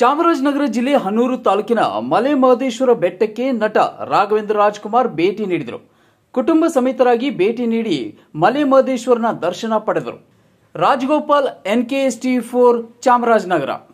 ಚಾಮರಾಜನಗರ ಜಿಲ್ಲೆ ಹನೂರು ತಾಲೂಕಿನ ಮಲೆ ಮಹದೇಶ್ವರ ಬೆಟ್ಟಕ್ಕೆ ನಟ ರಾಘವೇಂದ್ರ ರಾಜ್ಕುಮಾರ್ ಭೇಟಿ ನೀಡಿದರು ಕುಟುಂಬ ಸಮೇತರಾಗಿ ಭೇಟಿ ನೀಡಿ ಮಲೆ ಮಹದೇಶ್ವರನ ದರ್ಶನ ಪಡೆದರು ರಾಜಗೋಪಾಲ್ ಎನ್ಕೆಎಸ್ಟಿ ಫೋರ್ ಚಾಮರಾಜನಗರ